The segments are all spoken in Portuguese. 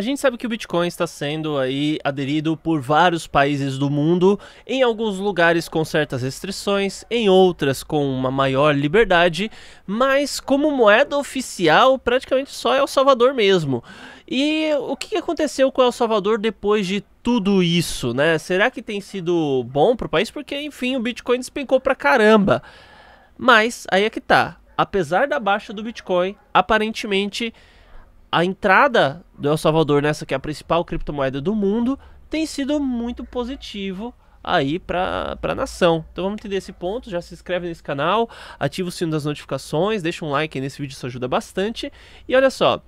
A gente sabe que o Bitcoin está sendo aí aderido por vários países do mundo, em alguns lugares com certas restrições, em outras com uma maior liberdade, mas como moeda oficial praticamente só é El Salvador mesmo. E o que aconteceu com El Salvador depois de tudo isso, né? Será que tem sido bom para o país? Porque, enfim, o Bitcoin despencou pra caramba. Mas aí é que tá. Apesar da baixa do Bitcoin, aparentemente a entrada do El Salvador nessa que é a principal criptomoeda do mundo tem sido muito positivo aí para a nação. Então vamos entender esse ponto, já se inscreve nesse canal, ativa o sino das notificações, deixa um like nesse vídeo, isso ajuda bastante. E olha só,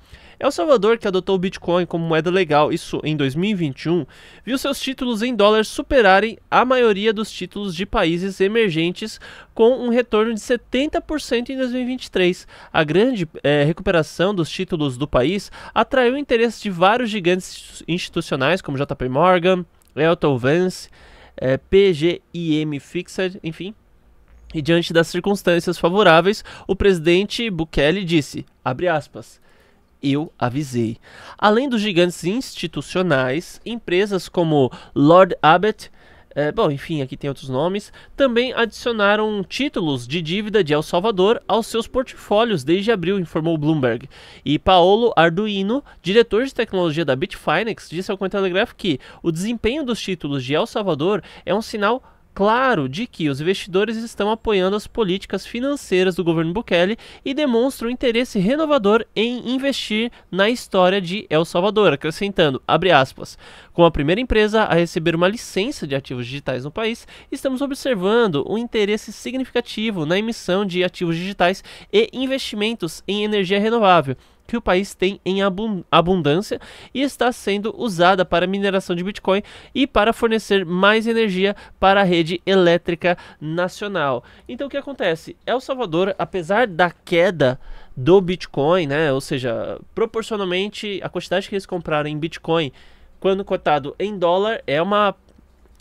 El é Salvador, que adotou o Bitcoin como moeda legal, isso em 2021, viu seus títulos em dólares superarem a maioria dos títulos de países emergentes, com um retorno de 70% em 2023. A grande é, recuperação dos títulos do país atraiu o interesse de vários gigantes institucionais, como JP Morgan, Elton Vance, é, eh, PGIM Fixed, enfim. E diante das circunstâncias favoráveis, o presidente Bukele disse, abre aspas, eu avisei. Além dos gigantes institucionais, empresas como Lord Abbett, é, eh, bom, enfim, aqui tem outros nomes, também adicionaram títulos de dívida de El Salvador aos seus portfólios desde abril, informou Bloomberg. E Paolo Arduino, diretor de tecnologia da Bitfinex, disse ao Cointelegraph que o desempenho dos títulos de El Salvador é um sinal claro de que os investidores estão apoiando as políticas financeiras do governo Bukele e demonstram interesse renovador em investir na história de El Salvador, acrescentando, abre aspas, com a primeira empresa a receber uma licença de ativos digitais no país, estamos observando um interesse significativo na emissão de ativos digitais e investimentos em energia renovável que o país tem em abundância e está sendo usada para mineração de Bitcoin e para fornecer mais energia para a rede elétrica nacional. Então o que acontece? El Salvador, apesar da queda do Bitcoin, né, ou seja, proporcionalmente a quantidade que eles compraram em Bitcoin quando cotado em dólar é uma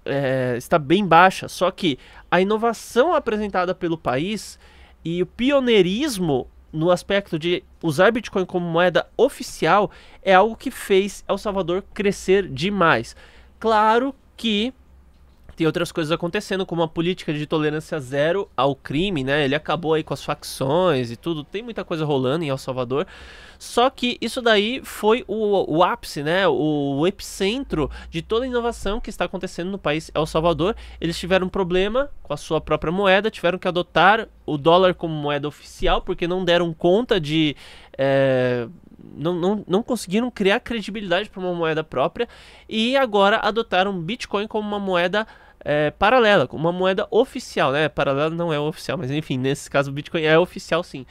é, está bem baixa. Só que a inovação apresentada pelo país e o pioneirismo no aspecto de usar Bitcoin como moeda oficial, é algo que fez El Salvador crescer demais. Claro que tem outras coisas acontecendo, como a política de tolerância zero ao crime, né? Ele acabou aí com as facções e tudo, tem muita coisa rolando em El Salvador. Só que isso daí foi o, o ápice, né? O, o epicentro de toda a inovação que está acontecendo no país El Salvador. Eles tiveram um problema com a sua própria moeda, tiveram que adotar o dólar como moeda oficial, porque não deram conta de. É, não, não, não conseguiram criar credibilidade para uma moeda própria e agora adotaram Bitcoin como uma moeda é, paralela, uma moeda oficial, né? Paralela não é oficial, mas enfim, nesse caso o Bitcoin é oficial sim.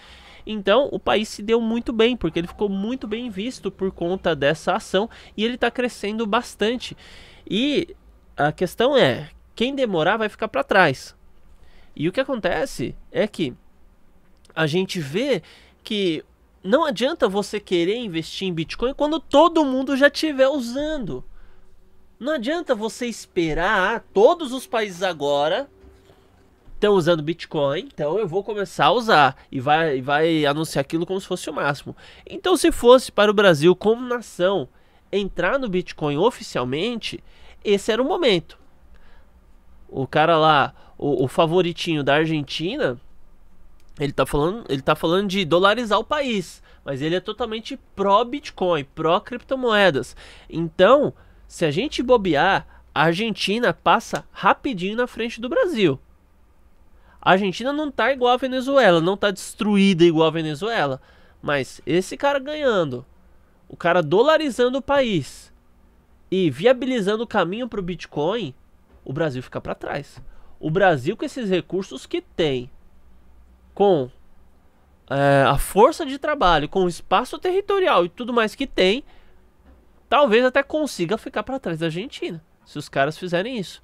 Então o país se deu muito bem, porque ele ficou muito bem visto por conta dessa ação e ele está crescendo bastante. E a questão é: quem demorar vai ficar para trás. E o que acontece é que a gente vê que não adianta você querer investir em Bitcoin quando todo mundo já estiver usando. Não adianta você esperar todos os países agora estão usando Bitcoin, então eu vou começar a usar e vai, vai anunciar aquilo como se fosse o máximo. Então, se fosse para o Brasil como nação entrar no Bitcoin oficialmente, esse era o momento. O cara lá, o, o favoritinho da Argentina, ele tá falando, ele tá falando de dolarizar o país, mas ele é totalmente pró Bitcoin, pró criptomoedas. Então, se a gente bobear, a Argentina passa rapidinho na frente do Brasil. A Argentina não tá igual a Venezuela, não tá destruída igual a Venezuela. Mas esse cara ganhando, o cara dolarizando o país e viabilizando o caminho para o Bitcoin, o Brasil fica para trás. O Brasil, com esses recursos que tem, com é, a força de trabalho, com o espaço territorial e tudo mais que tem, talvez até consiga ficar para trás da Argentina, se os caras fizerem isso.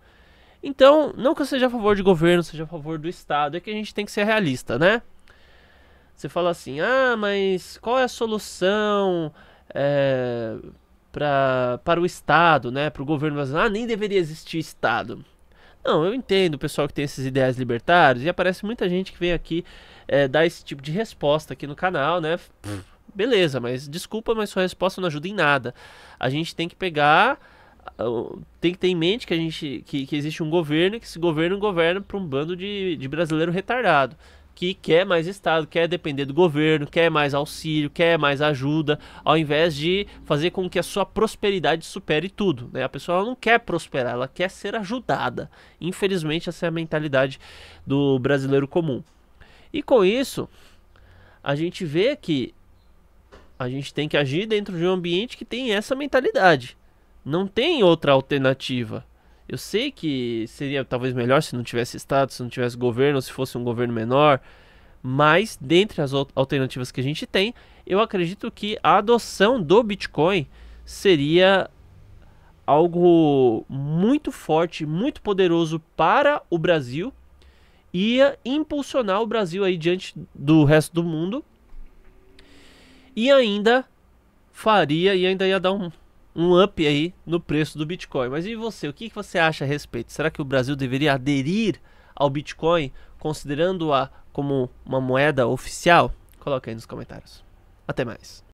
Então, não que eu seja a favor de governo, seja a favor do Estado, é que a gente tem que ser realista, né? Você fala assim, ah, mas qual é a solução é, pra, para o Estado, né? Para o governo brasileiro? Ah, nem deveria existir Estado. Não, eu entendo o pessoal que tem esses ideais libertários e aparece muita gente que vem aqui é, dar esse tipo de resposta aqui no canal, né? Pff beleza, mas desculpa, mas sua resposta não ajuda em nada. A gente tem que pegar ah, tem que ter em mente que a gente que, que existe um governo que esse governo governa para um bando de, de brasileiro retardado que quer mais estado, quer depender do governo, quer mais auxílio, quer mais ajuda, ao invés de fazer com que a sua prosperidade supere tudo, né? A pessoa não quer prosperar, ela quer ser ajudada. Infelizmente essa é a mentalidade do brasileiro comum. E com isso, a gente vê que a gente tem que agir dentro de um ambiente que tem essa mentalidade. Não tem outra alternativa. Eu sei que seria talvez melhor se não tivesse Estado, se não tivesse governo, se fosse um governo menor. Mas, dentre as alternativas que a gente tem, eu acredito que a adoção do Bitcoin seria algo muito forte, muito poderoso para o Brasil. Ia impulsionar o Brasil aí diante do resto do mundo e ainda faria e ainda ia dar um, um up aí no preço do Bitcoin. Mas e você? O que você acha a respeito? Será que o Brasil deveria aderir ao Bitcoin, considerando-a como uma moeda oficial? Coloque aí nos comentários. Até mais.